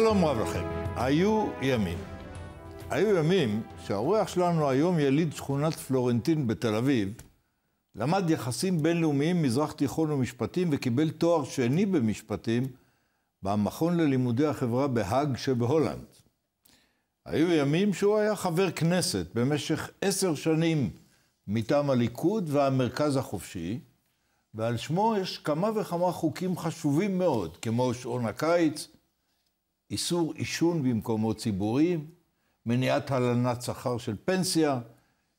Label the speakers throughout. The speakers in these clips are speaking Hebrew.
Speaker 1: שלום רב לכם. היו ימים. היו ימים שהאורח שלנו היום יליד שכונת פלורנטין בתל אביב, למד יחסים בינלאומיים, מזרח תיכון ומשפטים, וקיבל תואר שני במשפטים במכון ללימודי החברה בהאג שבהולנד. היו ימים שהוא היה חבר כנסת במשך עשר שנים מטעם הליכוד והמרכז החופשי, ועל שמו יש כמה וכמה חוקים חשובים מאוד, כמו שעון הקיץ, איסור עישון במקומות ציבוריים, מניעת הלנת שכר של פנסיה,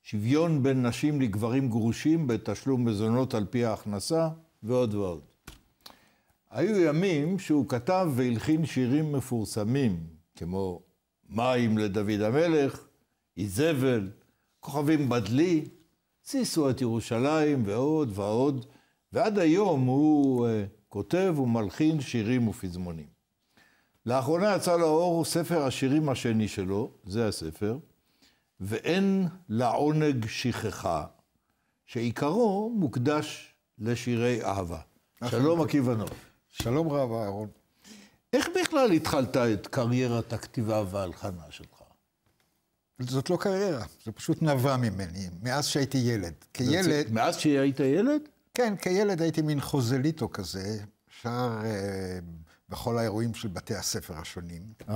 Speaker 1: שוויון בין נשים לגברים גרושים בתשלום מזונות על פי ההכנסה, ועוד ועוד. היו ימים שהוא כתב והלחין שירים מפורסמים, כמו מים לדוד המלך, איזבל, כוכבים בדלי, שישו את ירושלים ועוד ועוד, ועד היום הוא uh, כותב ומלחין שירים ופזמונים. לאחרונה יצא לאור ספר השירים השני שלו, זה הספר, ואין לעונג שכחה, שעיקרו מוקדש לשירי אהבה. נכון. שלום עקיבא נוב. שלום רב אהרון. איך בכלל התחלת את קריירת הכתיבה וההלחנה שלך?
Speaker 2: זאת לא קריירה, זה פשוט נבע ממני, מאז שהייתי ילד. כילד...
Speaker 1: מאז שהיית ילד?
Speaker 2: כן, כילד הייתי מין חוזליטו כזה, שר... אה... בכל האירועים של בתי הספר השונים. Uh-huh.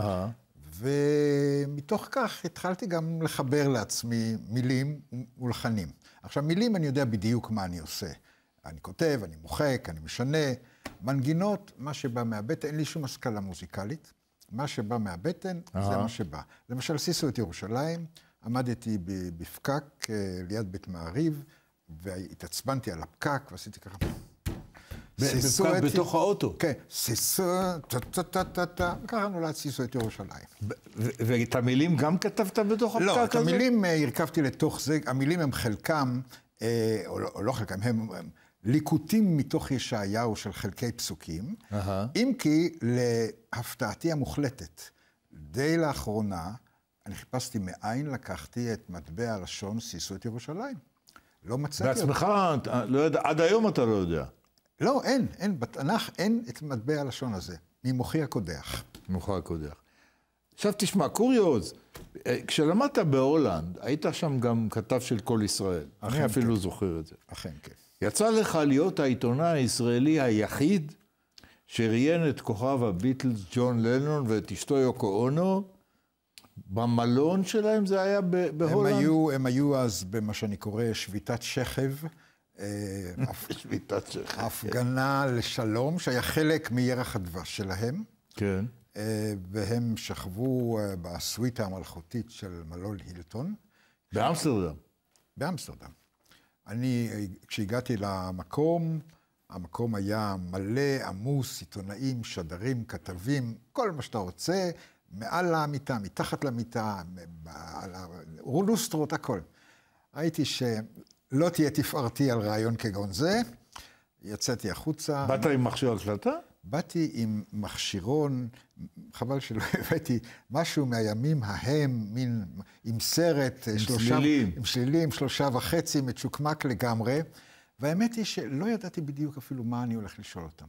Speaker 2: ומתוך כך התחלתי גם לחבר לעצמי מילים ולחנים. עכשיו, מילים אני יודע בדיוק מה אני עושה. אני כותב, אני מוחק, אני משנה. מנגינות, מה שבא מהבטן, אין לי שום השכלה מוזיקלית. מה שבא מהבטן, uh-huh. זה מה שבא. למשל, סיסו את ירושלים, עמדתי בפקק אה, ליד בית מעריב, והתעצבנתי על הפקק, ועשיתי ככה...
Speaker 1: זה ממוקם בתוך האוטו. כן,
Speaker 2: סיסו, טה-טה-טה-טה, ככה נולד סיסו את ירושלים.
Speaker 1: ואת המילים גם כתבת בתוך לא, הפקק הזה? לא, את המילים
Speaker 2: אה, הרכבתי לתוך זה, המילים הם חלקם, אה, לא, או לא חלקם, הם ליקוטים מתוך ישעיהו של חלקי פסוקים, אם כי להפתעתי המוחלטת, די לאחרונה, אני חיפשתי מאין לקחתי את מטבע הלשון סיסו את ירושלים. לא מצאתי אותו. בעצמך,
Speaker 1: אה, לא עד היום אתה לא יודע. לא, אין,
Speaker 2: אין, בתנ"ך אין את מטבע הלשון הזה. ממוחי הקודח.
Speaker 1: ממוחי הקודח. עכשיו תשמע, קוריוז, אה, כשלמדת בהולנד, היית שם גם כתב של כל ישראל. אני אפילו כן. זוכר את זה. אכן כן. יצא לך להיות העיתונאי הישראלי היחיד שראיין את כוכב הביטלס ג'ון לנון ואת אשתו יוקו אונו. במלון שלהם זה היה בהולנד? הם
Speaker 2: היו, הם היו אז במה שאני קורא שביתת שכב. אה, הפגנה לשלום, שהיה חלק מירח הדבש שלהם. כן. אה, והם שכבו אה, בסוויטה המלכותית של מלול הילטון. באמסטרדם. באמסטרדם. אני, כשהגעתי למקום, המקום היה מלא, עמוס, עיתונאים, שדרים, כתבים, כל מה שאתה רוצה, מעל למיטה, מתחת למיטה, על הרולוסטרות, הכל. ראיתי לא תהיה תפארתי על רעיון כגון זה. יצאתי החוצה. באת אני... עם מכשיר הקלטה? באתי עם מכשירון, חבל שלא הבאתי, משהו מהימים ההם, מין, עם סרט, עם שלושה, שלילים. עם שלילים, שלושה וחצי, מצ'וקמק לגמרי. והאמת היא שלא ידעתי בדיוק אפילו מה אני הולך לשאול אותם.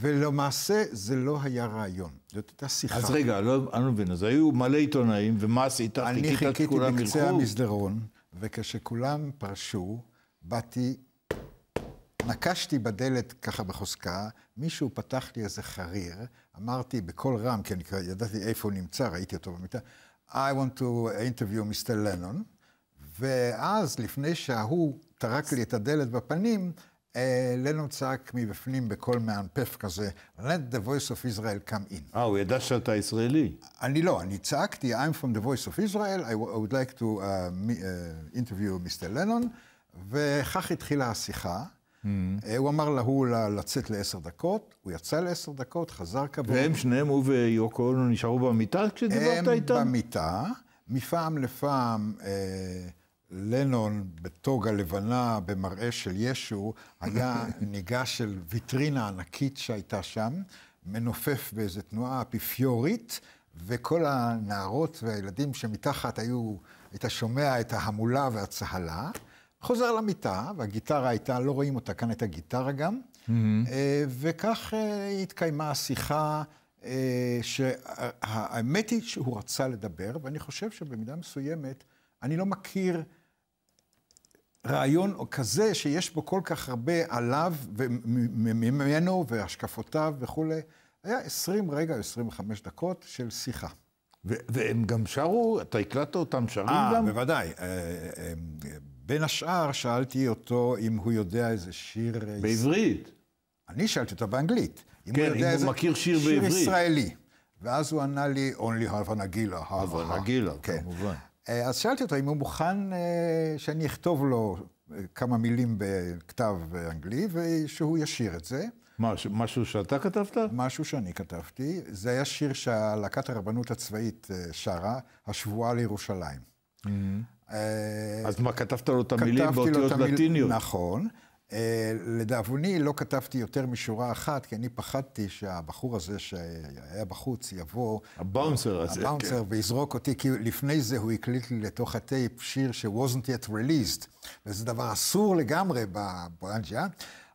Speaker 2: ולמעשה זה לא היה רעיון,
Speaker 1: זאת הייתה שיחה. אז רגע, לא, אני לא מבין, אז היו מלא עיתונאים, ומה עשית? אני חיכיתי בקצה
Speaker 2: המסדרון. וכשכולם פרשו, באתי, נקשתי בדלת ככה בחוזקה, מישהו פתח לי איזה חריר, אמרתי בקול רם, כי אני ידעתי איפה הוא נמצא, ראיתי אותו במיטה, I want to interview Mr. Lennon, ואז, לפני שההוא טרק לי את הדלת בפנים, אה, לנו צעק מבפנים בקול מאנפף כזה, Let the voice of Israel come in. אה, הוא ידע שאתה ישראלי. אני לא, אני צעקתי, I'm from the voice of Israel, I would like to uh, uh, interview Mr. לנון, וכך התחילה השיחה. Mm-hmm. הוא אמר להוא לצאת לעשר דקות, הוא יצא לעשר דקות, חזר כבוד. והם שניהם, הוא
Speaker 1: ויוקו אונו, נשארו במיטה כשדיברת איתם? הם במיטה,
Speaker 2: מפעם לפעם... Uh, לנון בטוגה הלבנה, במראה של ישו, היה ניגש של ויטרינה ענקית שהייתה שם, מנופף באיזו תנועה אפיפיורית, וכל הנערות והילדים שמתחת היו, היית שומע את ההמולה והצהלה. חוזר למיטה, והגיטרה הייתה, לא רואים אותה כאן, את הגיטרה גם, mm-hmm. אה, וכך אה, התקיימה השיחה. אה, שהאמת היא שהוא רצה לדבר, ואני חושב שבמידה מסוימת, אני לא מכיר רעיון כזה שיש בו כל כך הרבה עליו וממנו והשקפותיו וכולי, היה 20 רגע, 25 דקות של שיחה.
Speaker 1: והם גם שרו, אתה הקלטת אותם שרים 아, אה, גם? אה,
Speaker 2: בוודאי. אה, בין השאר שאלתי אותו אם הוא יודע איזה שיר... אה, בעברית. אני שאלתי אותו באנגלית. אם כן, הוא יודע אם איזה... הוא מכיר שיר, שיר בעברית. שיר ישראלי. ואז הוא ענה לי, only have a nagila. have a nagila, כן. כמובן. אה, אז שאלתי אותו אם הוא מוכן אה, שאני אכתוב לו אה, כמה מילים בכתב אנגלי, ושהוא ישיר את זה. מש, משהו שאתה כתבת? משהו שאני כתבתי. זה היה שיר שהלהקת הרבנות הצבאית שרה, השבועה לירושלים. Mm-hmm. אז מה, כתבת לו את המילים באותיות לטיניות? נכון. אה, לדאבוני, לא כתבתי יותר משורה אחת, כי אני פחדתי שהבחור הזה שהיה בחוץ יבוא... הבאונסר הזה, כן. הבאונסר, ויזרוק אותי, כי לפני זה הוא הקליט לי לתוך הטייפ שיר ש-wasn't yet released, וזה דבר אסור לגמרי בברנג'ה,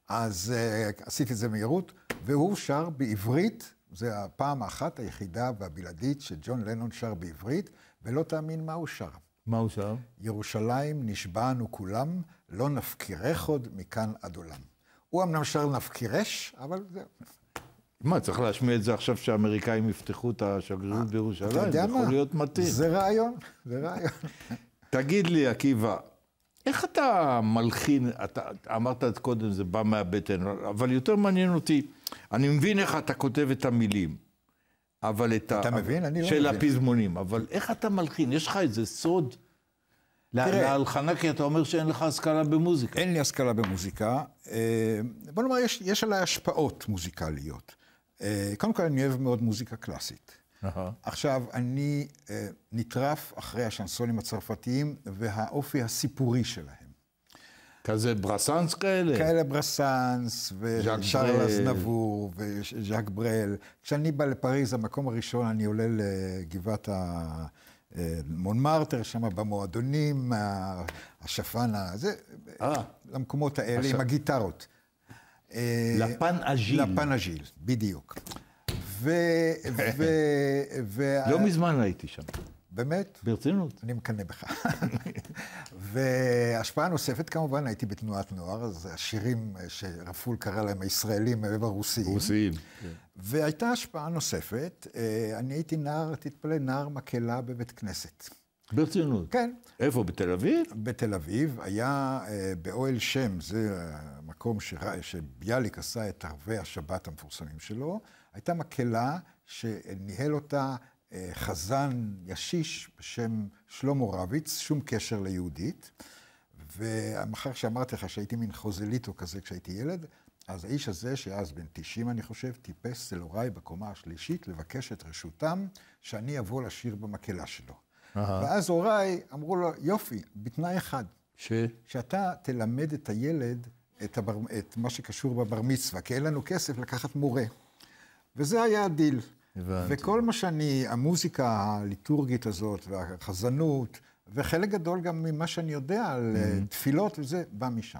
Speaker 2: אז uh, עשיתי את זה מהירות, והוא שר בעברית, זו הפעם האחת היחידה והבלעדית שג'ון לנון שר בעברית, ולא תאמין מה הוא שר. מה הוא שר? ירושלים נשבענו כולם. לא נפקירך עוד מכאן עד עולם. הוא אמנם שר נפקירש, אבל זהו.
Speaker 1: מה, צריך להשמיע את זה עכשיו שהאמריקאים יפתחו את השגרירות אה, בירושלים? אתה יודע מה? זה יכול להיות מתאים. זה רעיון, זה רעיון. תגיד לי, עקיבא, איך אתה מלחין, אתה אמרת את קודם, זה בא מהבטן, אבל יותר מעניין אותי, אני מבין איך אתה כותב את המילים, אבל את אתה ה... אתה מבין? אני לא מבין. של הפזמונים, אבל איך אתה מלחין? יש לך איזה סוד להלחנה, כי אתה אומר שאין לך השכלה במוזיקה. אין לי השכלה במוזיקה. אה,
Speaker 2: בוא נאמר, יש, יש עליי השפעות מוזיקליות. אה, קודם כל, אני אוהב מאוד מוזיקה קלאסית. Uh-huh. עכשיו, אני אה, נטרף אחרי השנסונים הצרפתיים והאופי הסיפורי שלהם.
Speaker 1: כזה ברסאנס
Speaker 2: כאלה? כאלה ברסאנס, ושרלס נבור, וז'אק ברל. כשאני בא לפריז, המקום הראשון, אני עולה לגבעת ה... מונמרטר, שם במועדונים, השפן הזה, אה. למקומות האלה עם הגיטרות. אה, לפן אג'יל. לפן אג'יל, בדיוק. ו... לא מזמן הייתי שם. באמת? ברצינות. אני מקנא בך. והשפעה נוספת, כמובן, הייתי בתנועת נוער, אז השירים אה, שרפול קרא להם הישראלים הם הרוסיים. רוסיים. כן. והייתה השפעה נוספת, אה, אני הייתי נער, תתפלא, נער מקהלה בבית כנסת. ברצינות. כן. איפה, בתל אביב? בתל אביב, היה אה, באוהל שם, זה המקום ש... שביאליק עשה את ערבי השבת המפורסמים שלו, הייתה מקהלה שניהל אותה חזן ישיש בשם שלמה רביץ, שום קשר ליהודית. ואחר שאמרתי לך שהייתי מין חוזליטו כזה כשהייתי ילד, אז האיש הזה, שאז בן 90 אני חושב, טיפס אל הוריי בקומה השלישית לבקש את רשותם, שאני אבוא לשיר במקהלה שלו. uh ואז הוריי אמרו לו, יופי, בתנאי אחד. ש? שאתה תלמד את הילד את, הבר... את מה שקשור בבר מצווה, כי אין לנו כסף לקחת מורה. וזה היה הדיל. הבנתי. וכל מה שאני, המוזיקה הליטורגית הזאת, והחזנות, וחלק גדול גם ממה שאני יודע על אה, mm-hmm. תפילות וזה, בא משם.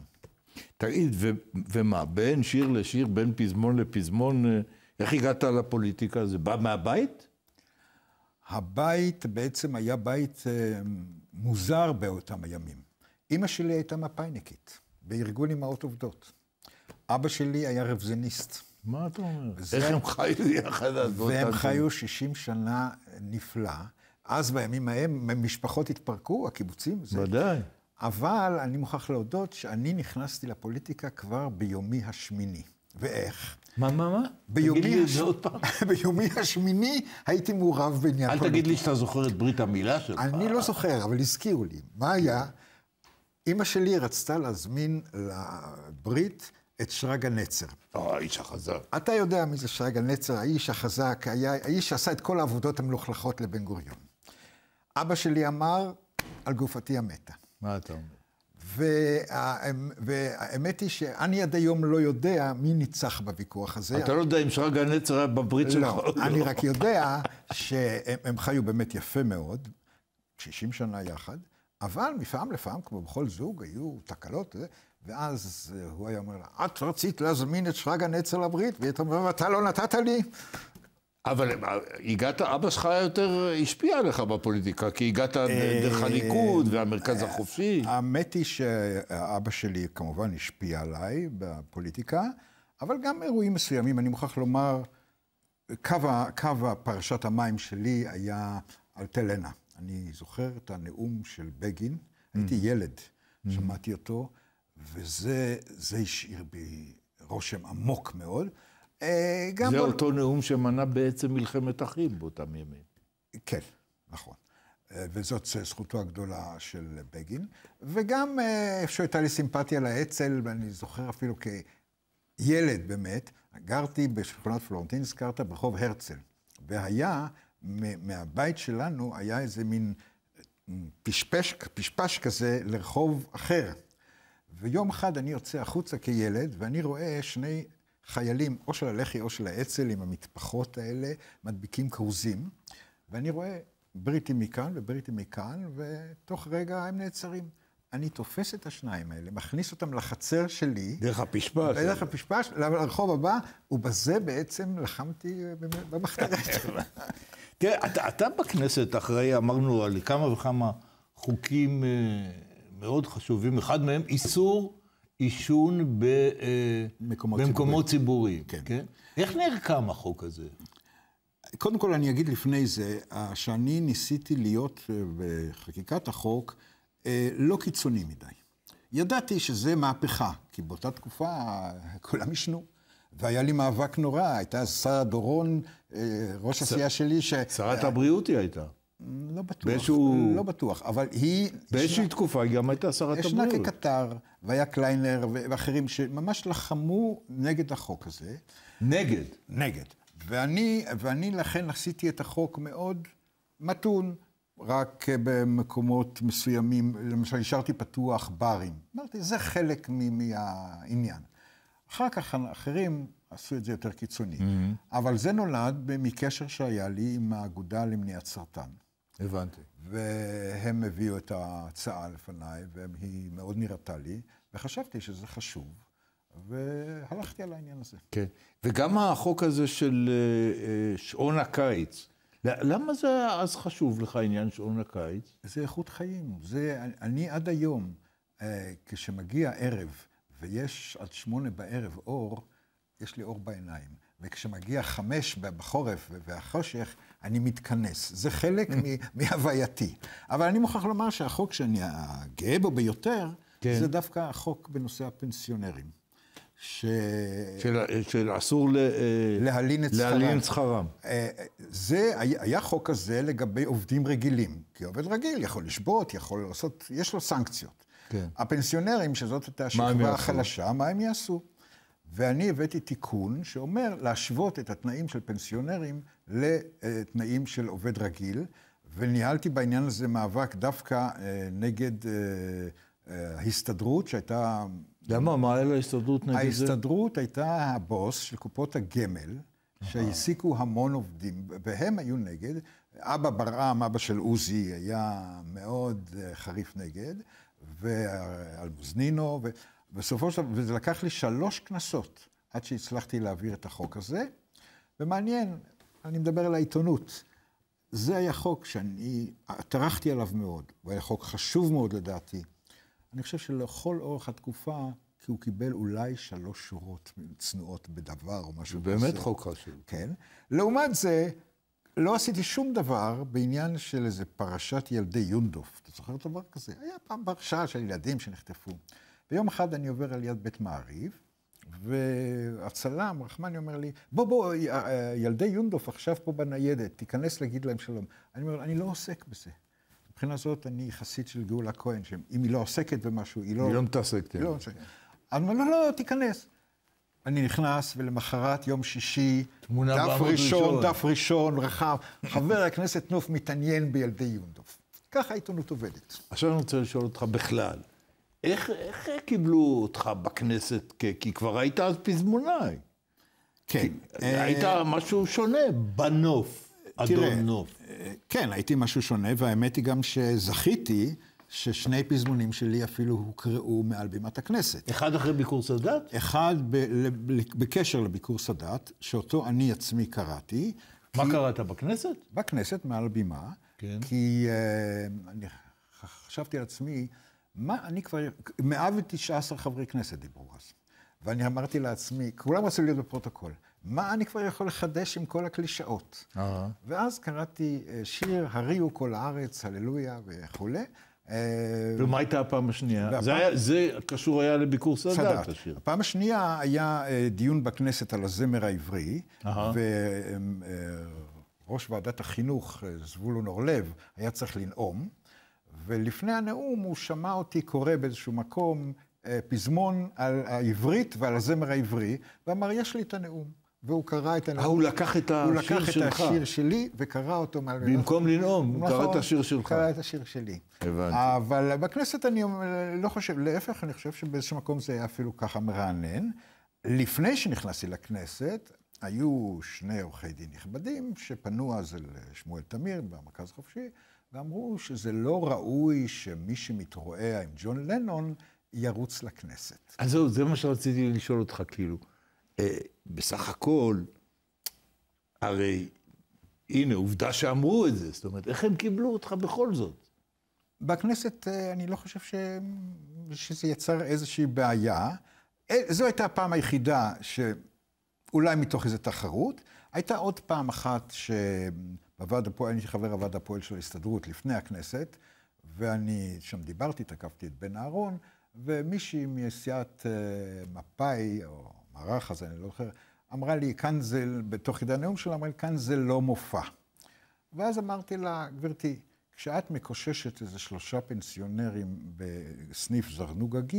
Speaker 1: תגיד, ו- ומה, בין שיר לשיר, בין פזמון לפזמון, אה, איך הגעת לפוליטיקה? זה בא מהבית? הבית בעצם היה בית אה, מוזר
Speaker 2: באותם הימים. אימא שלי הייתה מפאיניקית, בארגון אמהות עובדות. אבא שלי היה רבזניסט. מה אתה אומר? איך הם חיו
Speaker 1: יחד אז באותה... והם חיו
Speaker 2: 60 שנה נפלא. אז בימים ההם, משפחות התפרקו, הקיבוצים. ודאי. אבל אני מוכרח להודות שאני נכנסתי לפוליטיקה כבר ביומי
Speaker 1: השמיני. ואיך?
Speaker 2: מה, מה, מה? ביומי תגיד לי את עוד פעם. ביומי השמיני הייתי מעורב בעניין פוליטי. אל תגיד לי
Speaker 1: שאתה זוכר את ברית המילה שלך.
Speaker 2: אני לא זוכר, אבל הזכירו לי. מה היה? אימא שלי רצתה להזמין לברית את שרגא נצר.
Speaker 1: או, אה, האיש החזק.
Speaker 2: אתה יודע מי זה שרגא נצר, האיש החזק, היה, האיש שעשה את כל העבודות המלוכלכות לבן גוריון. אבא שלי אמר, על גופתי המתה. מה אתה אומר? וה, והאמת היא שאני עד היום לא יודע מי ניצח בוויכוח הזה. אתה לא
Speaker 1: יודע אם שרגא נצר היה בברית שלך. לא. לא, אני רק
Speaker 2: יודע שהם חיו באמת יפה מאוד, 60 שנה יחד, אבל מפעם לפעם, כמו בכל זוג, היו תקלות, אה, ואז אה, הוא היה אומר לה, את רצית להזמין את שרגא נצר לברית? והיא הייתה אומרת, אתה לא נתת לי?
Speaker 1: אבל אה, הגעת, אבא שלך יותר השפיע עליך בפוליטיקה, כי הגעת דרך הליכוד והמרכז
Speaker 2: החופשי. האמת היא שאבא שלי כמובן השפיע עליי בפוליטיקה, אבל גם אירועים מסוימים, אני מוכרח לומר, קו, קו פרשת המים שלי היה אלטלנה. אני זוכר את הנאום של בגין, הייתי mm-hmm. ילד, mm-hmm. שמעתי אותו, וזה השאיר בי
Speaker 1: רושם עמוק מאוד.
Speaker 2: אה, גם... זה בו... אותו
Speaker 1: נאום שמנע בעצם מלחמת אחים באותם ימים. כן, נכון. אה, וזאת אה, זכותו הגדולה של
Speaker 2: בגין. וגם איפשהו הייתה לי סימפתיה לאצ"ל, ואני זוכר אפילו כילד באמת, גרתי בשכונת פלורנטין, הזכרת ברחוב הרצל. והיה מהבית שלנו היה איזה מין אה, פשפש, פשפש כזה לרחוב אחר. ויום אחד אני יוצא החוצה כילד, ואני רואה שני חיילים, או של הלח"י או של האצ"ל, עם המטפחות האלה, מדביקים כרוזים. ואני רואה בריטים מכאן ובריטים מכאן, ותוך רגע הם נעצרים. אני תופס את השניים האלה, מכניס אותם לחצר שלי. דרך הפשפש. דרך הפשפש, לרחוב הבא, ובזה בעצם לחמתי במחתרת.
Speaker 1: תראה, אתה, אתה בכנסת אחראי, אמרנו, על כמה וכמה חוקים אה, מאוד חשובים, אחד מהם איסור עישון ב, אה, מקומות במקומות ציבוריים. ציבורי, כן. כן? איך נרקם החוק הזה? קודם
Speaker 2: כל, אני אגיד לפני זה, שאני ניסיתי להיות אה, בחקיקת החוק לא קיצוני מדי. ידעתי שזה מהפכה, כי באותה תקופה כולם ישנו. והיה לי מאבק נורא, הייתה שרה דורון, אה, ראש ש... הסיעה
Speaker 1: שלי, ש... שרת אה, הבריאות היא הייתה. לא בטוח, באיזשהו... לא בטוח, אבל היא... באיזושהי ישנה, תקופה היא גם הייתה שרת הבריאות. ישנה
Speaker 2: כקטר, והיה קליינר ואחרים שממש לחמו נגד החוק הזה.
Speaker 1: נגד? נגד.
Speaker 2: ואני, ואני לכן עשיתי את החוק מאוד מתון, רק במקומות מסוימים, למשל השארתי פתוח ברים. אמרתי, זה חלק מהעניין. אחר כך אחרים עשו את זה יותר קיצוני.
Speaker 1: Mm-hmm.
Speaker 2: אבל זה נולד מקשר שהיה לי עם האגודה למניעת סרטן. הבנתי. והם הביאו את ההצעה לפניי, והיא מאוד נראתה לי, וחשבתי שזה חשוב, והלכתי על העניין הזה.
Speaker 1: כן. וגם החוק הזה של אה, אה, שעון הקיץ, למה זה אז חשוב לך עניין שעון הקיץ? זה איכות חיים.
Speaker 2: זה, אני עד היום, אה, כשמגיע ערב, ויש עד שמונה בערב אור, יש לי אור בעיניים. וכשמגיע חמש בחורף והחושך, אני מתכנס. זה חלק mm. מהווייתי. אבל אני מוכרח לומר שהחוק שאני
Speaker 1: הגאה בו ביותר, כן. זה
Speaker 2: דווקא החוק בנושא הפנסיונרים. ש...
Speaker 1: של, של אסור ל... אה, להלין את להלין שכרם.
Speaker 2: אה, זה, היה חוק כזה לגבי עובדים רגילים. כי עובד רגיל יכול לשבות, יכול לעשות, יש לו סנקציות. כן. הפנסיונרים, שזאת הייתה השכבה החלשה, מה הם יעשו? ואני הבאתי תיקון שאומר להשוות את התנאים של פנסיונרים לתנאים של עובד רגיל, וניהלתי בעניין הזה מאבק דווקא אה, נגד אה, אה, ההסתדרות, שהייתה... למה? מה היה להסתדרות נגד ההסתדרות זה? ההסתדרות הייתה הבוס של קופות הגמל, שהעסיקו המון עובדים, והם היו נגד. אבא ברעם, אבא של עוזי, היה מאוד חריף נגד. ועל בוזנינו, ובסופו של דבר, וזה לקח לי שלוש כנסות עד שהצלחתי להעביר את החוק הזה. ומעניין, אני מדבר על העיתונות. זה היה חוק שאני טרחתי עליו מאוד, הוא היה חוק חשוב מאוד לדעתי. אני חושב שלכל אורך התקופה, כי הוא קיבל אולי שלוש שורות צנועות בדבר או משהו כזה. באמת חוק חשוב. כן. לעומת זה, לא עשיתי שום דבר בעניין של איזה פרשת ילדי יונדוף. אתה זוכר דבר כזה? היה פעם פרשה של ילדים שנחטפו. ויום אחד אני עובר על יד בית מעריב, והצלם, רחמני, אומר לי, בוא, בוא, אה, אה, ילדי יונדוף עכשיו פה בניידת, תיכנס להגיד להם שלום. אני אומר, אני לא עוסק בזה. מבחינה זאת, אני חסיד של גאולה כהן, שאם היא לא עוסקת במשהו, היא לא... היא לא מתעסקת. כן. היא לא עוסקת. אני אומר, לא, לא, תיכנס. אני נכנס, ולמחרת יום שישי, דף ראשון, דף ראשון, רחב. חבר הכנסת נוף מתעניין בילדי יונדוף. ככה העיתונות עובדת.
Speaker 1: עכשיו אני רוצה לשאול אותך בכלל, איך, איך קיבלו אותך בכנסת? כי, כי כבר היית אז פזמונאי. כן. כי, אה... היית משהו שונה בנוף,
Speaker 2: אדון נוף. אה, כן, הייתי משהו שונה, והאמת היא גם שזכיתי... ששני פזמונים שלי אפילו הוקראו מעל בימת הכנסת. אחד אחרי ביקור סאדאת? אחד ב- בקשר לביקור סאדאת, שאותו אני עצמי קראתי. מה כי... קראת, בכנסת? בכנסת, מעל בימה. כן. כי uh, אני חשבתי על עצמי, מה אני כבר... 119 חברי כנסת דיברו אז. ואני אמרתי לעצמי, כולם רצו להיות בפרוטוקול, מה אני כבר יכול לחדש עם כל הקלישאות? Uh-huh. ואז קראתי אה, שיר, הריעו כל הארץ, הללויה וכולי. אה, ומה הייתה הפעם השנייה? והפעם... זה, היה, זה
Speaker 1: קשור היה לביקור סאדאת, השיר.
Speaker 2: הפעם השנייה היה אה, דיון בכנסת על הזמר העברי, וראש אה, ועדת החינוך, זבולון אורלב, היה צריך לנאום, ולפני הנאום הוא שמע אותי קורא באיזשהו מקום פזמון על העברית ועל הזמר העברי, ואמר, יש לי את הנאום. והוא קרא את... הנאום. אה, הוא לקח את השיר שלך. הוא לקח שלך. את השיר שלי וקרא אותו מעל... במקום לנאום, הוא קרא את נכון, השיר שלך. הוא קרא את השיר שלי. הבנתי. אבל בכנסת אני לא חושב, להפך, אני חושב שבאיזשהו מקום זה היה אפילו ככה מרענן. לפני שנכנסתי לכנסת, היו שני עורכי דין נכבדים שפנו אז אל שמואל תמיר במרכז החופשי, ואמרו שזה לא ראוי שמי שמתרועע עם ג'ון לנון ירוץ לכנסת.
Speaker 1: אז זהו, זה מה שרציתי לשאול אותך, כאילו. אה, בסך הכל, הרי הנה, עובדה שאמרו את זה. זאת אומרת, איך הם קיבלו אותך בכל זאת? בכנסת אה, אני
Speaker 2: לא חושב ש... שזה יצר איזושהי בעיה. אה, זו הייתה הפעם היחידה שאולי מתוך איזו תחרות. הייתה עוד פעם אחת שבוועד הפועל, אני חבר הוועד הפועל של ההסתדרות לפני הכנסת, ואני שם דיברתי, תקפתי את בן אהרון, ומישהי מסיעת מפא"י, או המערך הזה, אני לא זוכר, אמרה לי, כאן זה, בתוך כדי הנאום שלה, אמרה לי, כאן זה לא מופע. ואז אמרתי לה, גברתי, כשאת מקוששת איזה שלושה פנסיונרים בסניף זרנוגה ג',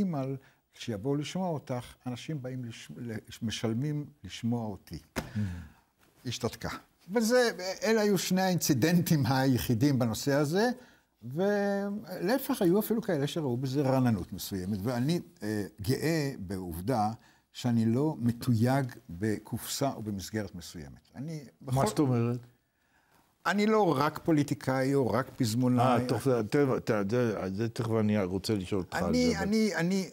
Speaker 2: כשיבואו לשמוע אותך, אנשים באים, לש... משלמים לשמוע אותי. Mm. השתתקה. וזה, אלה היו שני האינצידנטים היחידים בנושא הזה, ולהפך, היו אפילו כאלה שראו בזה רעננות מסוימת, ואני אה, גאה בעובדה שאני לא מתויג בקופסה או במסגרת מסוימת. אני... בכל... מה זאת אומרת?
Speaker 1: אני לא רק פוליטיקאי או רק פזמונאי. אה, תוך זה, אתה יודע, זה תכף אני רוצה לשאול אותך על זה.
Speaker 2: אני, אני,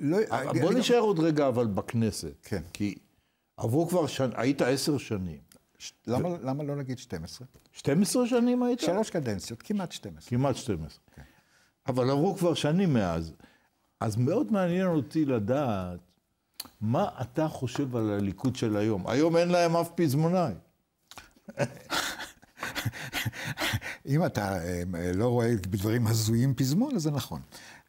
Speaker 2: לא- אה, אני... בוא נשאר
Speaker 1: עוד רגע אבל בכנסת. כן. כי עברו כבר שנים, היית עשר שנים. למה,
Speaker 2: לא נגיד 12?
Speaker 1: 12 שנים היית? שלוש קדנציות, כמעט 12. כמעט 12. כן. אבל עברו כבר שנים מאז. אז מאוד מעניין אותי לדעת מה אתה חושב על הליכוד של היום. היום אין להם אף פזמונאי. אם אתה אה, לא רואה בדברים הזויים
Speaker 2: פזמון, אז זה נכון.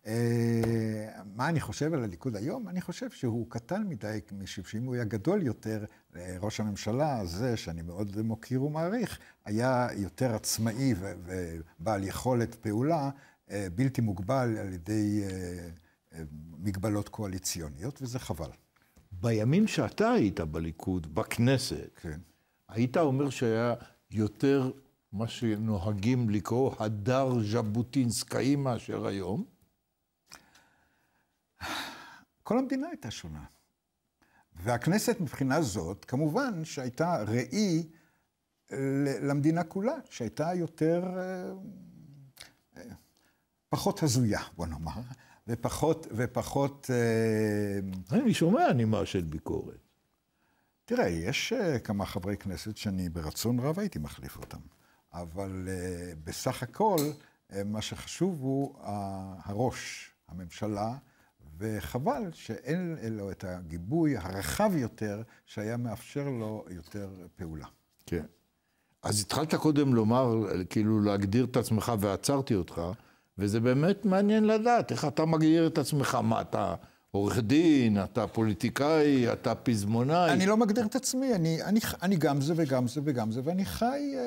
Speaker 2: אה, מה אני חושב על הליכוד היום? אני חושב שהוא קטן מדי, משום שאם הוא היה גדול יותר, אה, ראש הממשלה הזה, שאני מאוד מוקיר ומעריך, היה יותר עצמאי ובעל יכולת פעולה בלתי מוגבל על ידי מגבלות קואליציוניות, וזה חבל.
Speaker 1: בימים שאתה היית בליכוד, בכנסת, כן. היית אומר שהיה יותר מה שנוהגים לקרוא הדר ז'בוטינסקאי מאשר היום? כל המדינה הייתה שונה.
Speaker 2: והכנסת מבחינה זאת, כמובן שהייתה ראי אה, למדינה כולה, שהייתה יותר, אה, אה, פחות הזויה, בוא נאמר. ופחות, ופחות... אה, אני שומע נימה של ביקורת. תראה, יש אה, כמה חברי כנסת שאני ברצון רב הייתי מחליף אותם, אבל אה, בסך הכל, מה שחשוב הוא הראש, הממשלה, וחבל שאין לו את הגיבוי הרחב יותר, שהיה מאפשר לו יותר פעולה.
Speaker 1: כן. אז התחלת קודם לומר, כאילו להגדיר את עצמך ועצרתי אותך. וזה באמת מעניין לדעת איך אתה מגדיר את עצמך. מה, אתה עורך דין, אתה פוליטיקאי, אתה פזמונאי? אני לא
Speaker 2: מגדיר את עצמי, אני, אני, אני גם זה וגם זה וגם זה, ואני חי אה,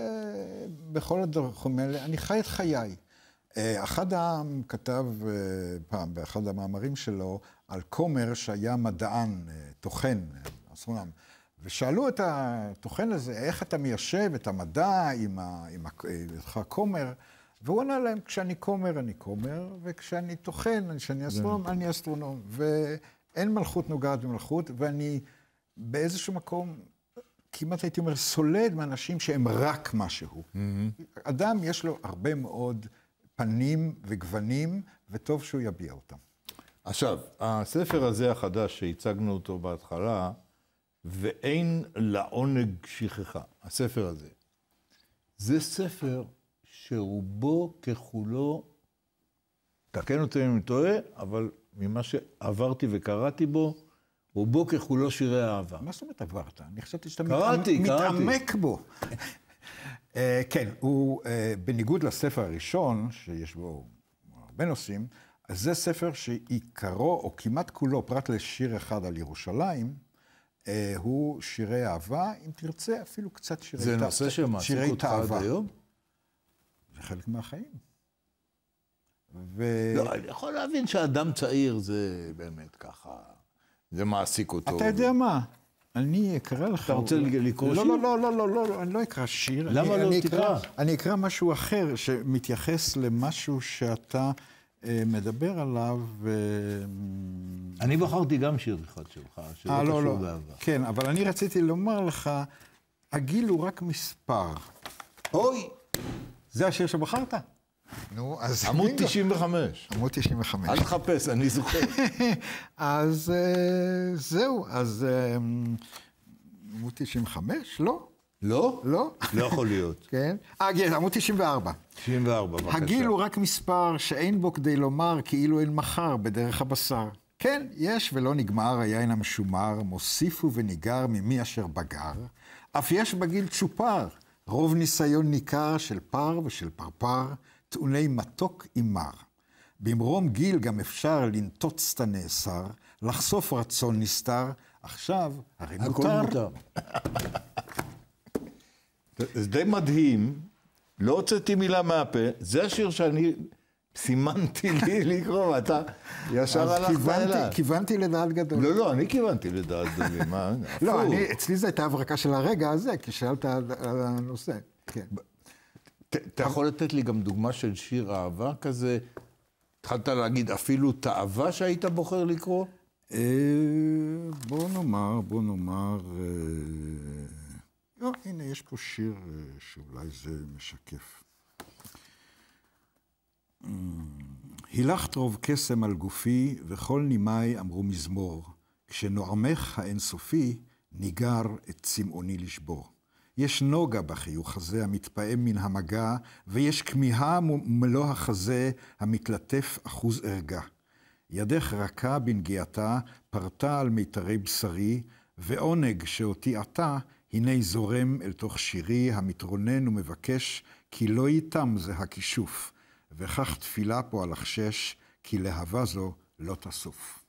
Speaker 2: בכל הדרכים האלה, אני חי את חיי. אה, אחד העם כתב אה, פעם, באחד המאמרים שלו, על כומר שהיה מדען, אה, טוחן, אסטרונום. ושאלו את הטוחן הזה, איך אתה מיישב את המדע עם, ה, עם, ה, עם אה, והוא ענה להם, כשאני כומר, אני כומר, וכשאני טוחן, כשאני כן. אסטרונום, אני אסטרונום. ואין מלכות נוגעת במלכות, ואני באיזשהו מקום, כמעט הייתי אומר, סולד מאנשים שהם רק
Speaker 1: משהו. Mm-hmm.
Speaker 2: אדם, יש לו הרבה מאוד פנים וגוונים, וטוב שהוא יביע אותם.
Speaker 1: עכשיו, הספר הזה החדש שהצגנו אותו בהתחלה, ואין לעונג שכחה, הספר הזה. זה ספר שרובו ככולו, תקן אותי אם אני טועה, אבל ממה שעברתי וקראתי בו, רובו ככולו שירי אהבה. מה זאת אומרת עברת? אני חשבתי שאתה קראתי, מתעמק, קראתי. מתעמק בו.
Speaker 2: uh, כן, הוא, uh, בניגוד לספר הראשון, שיש בו הרבה נושאים, אז זה ספר שעיקרו, או כמעט כולו, פרט לשיר אחד על ירושלים, אה, הוא שירי אהבה, אם תרצה, אפילו קצת שירי תאווה. זה נושא שמעסיק אותך עד היום? זה חלק מהחיים.
Speaker 1: ו... לא, אני יכול להבין שאדם צעיר זה באמת ככה, זה מעסיק אותו. אתה יודע
Speaker 2: מה? אני אקרא לך... אתה רוצה לא, לקרוא לא, שיר? לא,
Speaker 1: לא, לא, לא, לא, אני לא אקרא
Speaker 2: שיר. למה לא תקרא? אני אקרא משהו אחר שמתייחס למשהו שאתה אה, מדבר עליו. אה, אני בחרתי גם שיר אחד שלך, שלא אה, לא, קשור לאהבה. כן, אבל אני רציתי לומר לך, הגיל הוא רק מספר. אוי! זה השיר שבחרת? נו, אז... עמוד 95. עמוד 95. אל תחפש, אני זוכר. אז אה, זהו, אז אה, עמוד 95? לא. לא? לא. לא יכול להיות. כן. אה, כן, עמוד 94. 94, בבקשה. הגיל הוא רק מספר שאין בו כדי לומר כאילו אין מחר בדרך הבשר. כן, יש ולא נגמר היין המשומר, מוסיפו וניגר ממי אשר בגר, אף יש בגיל צ'ופר, רוב ניסיון ניכר של פר ושל פרפר, טעוני מתוק עם מר. במרום גיל גם אפשר לנטוץ את הנאסר, לחשוף רצון נסתר,
Speaker 1: עכשיו הרי מותר. הכל מותר. זה די מדהים, לא הוצאתי מילה מהפה, זה השיר שאני סימנתי לי לקרוא, ואתה ישר הלכת אליו. כיוונתי
Speaker 2: לדעת גדול. לא, לא,
Speaker 1: אני כיוונתי לדעת גדולים, מה? לא,
Speaker 2: אצלי זו הייתה הברקה של הרגע הזה, כי שאלת על הנושא.
Speaker 1: כן. אתה יכול לתת לי גם דוגמה של שיר אהבה כזה? התחלת להגיד אפילו תאווה שהיית בוחר לקרוא? אה,
Speaker 2: בוא נאמר, בוא נאמר... אה, לא, הנה, יש פה שיר אה, שאולי זה משקף. אמ, הילכת רוב קסם על גופי, וכל נימי אמרו מזמור. כשנועמך האינסופי, ניגר את צמאוני לשבור. יש נוגה בחיוך הזה המתפעם מן המגע, ויש כמיהה מלוא החזה המתלטף אחוז ערגה. ידך רכה בנגיעתה, פרטה על מיתרי בשרי, ועונג שאותי עתה, הנה זורם אל תוך שירי המתרונן ומבקש, כי לא ייתם זה הכישוף. וכך תפילה פה על אחשש, כי להבה זו לא תסוף.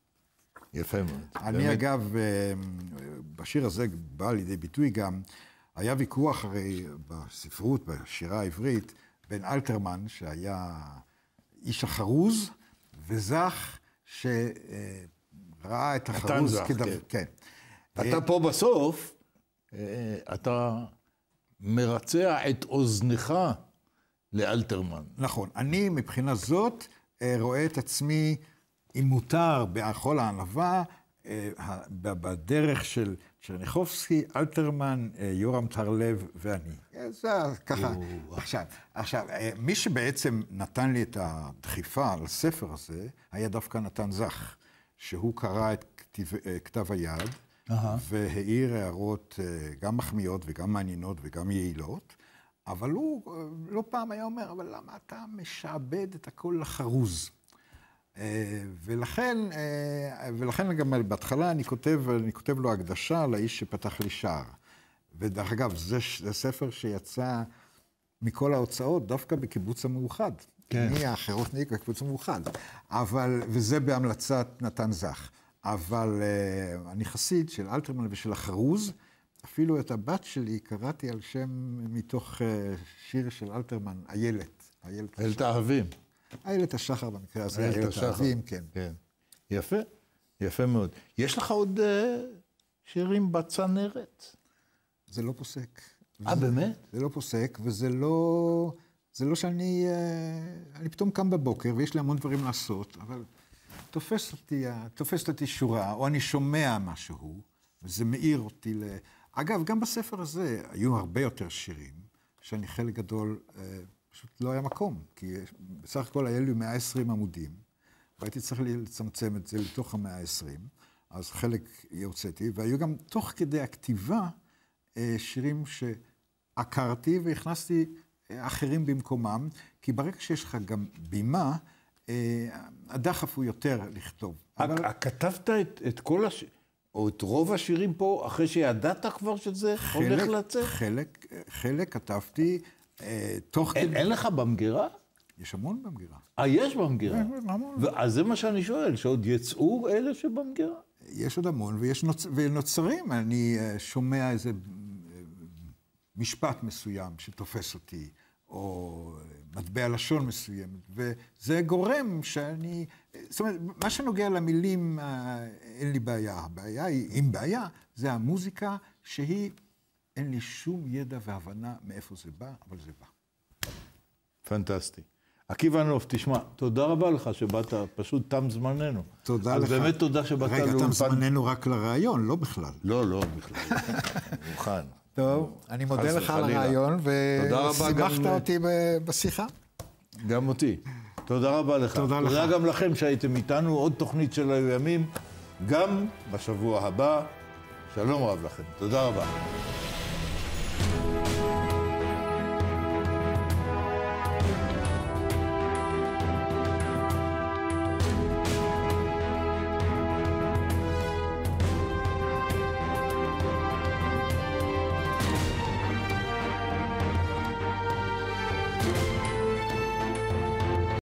Speaker 1: יפה מאוד. אני באמת. אגב,
Speaker 2: אה, בשיר הזה בא לידי ביטוי גם, היה ויכוח הרי בספרות, בשירה העברית, בין אלתרמן, שהיה איש החרוז,
Speaker 1: וזך, שראה את החרוז כדבר... כן. כן. אתה אה, פה בסוף, אה, אתה מרצע את אוזנך לאלתרמן. נכון. אני, מבחינה זאת,
Speaker 2: אה, רואה את עצמי, אם מותר, בכל הענווה, אה, בדרך של צ'רניחובסקי, אלתרמן, אה, יורם טרלב ואני. זה ככה. עכשיו, עכשיו, מי שבעצם נתן לי את הדחיפה על הספר הזה, היה דווקא נתן זך, שהוא קרא את כתיב, כתב היד, והעיר הערות גם מחמיאות וגם מעניינות וגם יעילות, אבל הוא אה, לא פעם היה אומר, אבל למה אתה משעבד את הכל לחרוז? אה, ולכן, אה, ולכן גם בהתחלה אני כותב, אני כותב לו הקדשה לאיש שפתח לי שער. ודרך אגב, זה, זה ספר שיצא מכל ההוצאות דווקא בקיבוץ המאוחד. כן. אני נהיג בקיבוץ המאוחד. אבל, וזה בהמלצת נתן זך. אבל אני חסיד של אלתרמן ושל החרוז. אפילו את הבת שלי קראתי על שם מתוך אה, שיר של אלתרמן, איילת.
Speaker 1: איילת, איילת אהבים.
Speaker 2: איילת השחר
Speaker 1: במקרה הזה, איילת אהבים, כן. כן. יפה, יפה מאוד. יש לך עוד אה, שירים בצנרת? זה לא פוסק. אה, באמת? זה לא
Speaker 2: פוסק, וזה לא... זה לא שאני... אה, אני פתאום קם בבוקר, ויש לי המון דברים לעשות, אבל תופסת אותי, תופס אותי שורה, או אני שומע משהו, וזה מאיר אותי ל... אגב, גם בספר הזה היו הרבה יותר שירים, שאני חלק גדול, אה, פשוט לא היה מקום, כי בסך הכל היה לי 120 עמודים, והייתי צריך לצמצם את זה לתוך המאה ה-20, אז חלק הוצאתי, והיו גם תוך כדי הכתיבה אה, שירים שעקרתי והכנסתי אה, אחרים במקומם, כי ברגע שיש לך גם בימה,
Speaker 1: אה, הדחף הוא יותר לכתוב. אה, אבל... כתבת את, את כל הש... או את רוב השירים פה, אחרי שידעת כבר שזה חלק, הולך לצאת? חלק, חלק חלק כתבתי אה, תוך כדי... אין, אין לך במגירה? יש המון במגירה. אה, יש במגירה. אז זה מה שאני שואל, שעוד יצאו אלה שבמגירה? יש עוד המון, ויש
Speaker 2: נוצ... ונוצרים. אני אה, שומע איזה אה, משפט מסוים שתופס אותי. או אה, מטבע לשון מסוימת, וזה גורם שאני... זאת אומרת, מה שנוגע למילים, אה, אין לי בעיה. הבעיה היא, אם בעיה, זה המוזיקה שהיא, אין לי שום ידע והבנה מאיפה זה בא, אבל זה בא.
Speaker 1: פנטסטי. עקיבא נוף, תשמע, תודה רבה לך שבאת, פשוט תם זמננו. תודה אז לך. אז באמת תודה שבאת לאולפן. רגע, תם זמננו רק לרעיון, לא בכלל. לא, לא, בכלל. מוכן. טוב, אני מודה לך על הרעיון, ושימחת אותי בשיחה. גם אותי. תודה רבה לך. תודה לך. תודה גם לכם שהייתם איתנו, עוד תוכנית של הימים, גם בשבוע הבא. שלום רב לכם. תודה רבה.